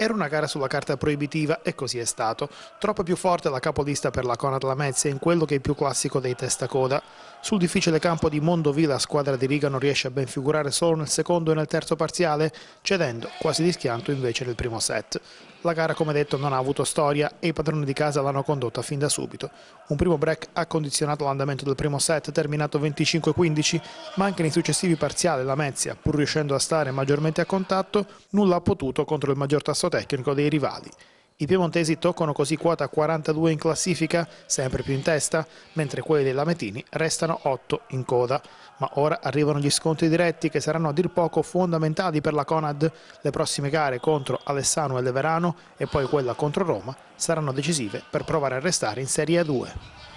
Era una gara sulla carta proibitiva e così è stato. Troppo più forte la capolista per la Conad Lamezia in quello che è il più classico dei testacoda. Sul difficile campo di Mondovì la squadra di Riga non riesce a ben figurare solo nel secondo e nel terzo parziale, cedendo quasi di schianto invece nel primo set. La gara come detto non ha avuto storia e i padroni di casa l'hanno condotta fin da subito. Un primo break ha condizionato l'andamento del primo set terminato 25-15, ma anche nei successivi parziali la Mezia, pur riuscendo a stare maggiormente a contatto, nulla ha potuto contro il maggior tasso sforzo tecnico dei rivali. I piemontesi toccano così quota 42 in classifica, sempre più in testa, mentre quelli dei Lametini restano 8 in coda. Ma ora arrivano gli scontri diretti che saranno a dir poco fondamentali per la Conad. Le prossime gare contro Alessano e Leverano e poi quella contro Roma saranno decisive per provare a restare in Serie A2.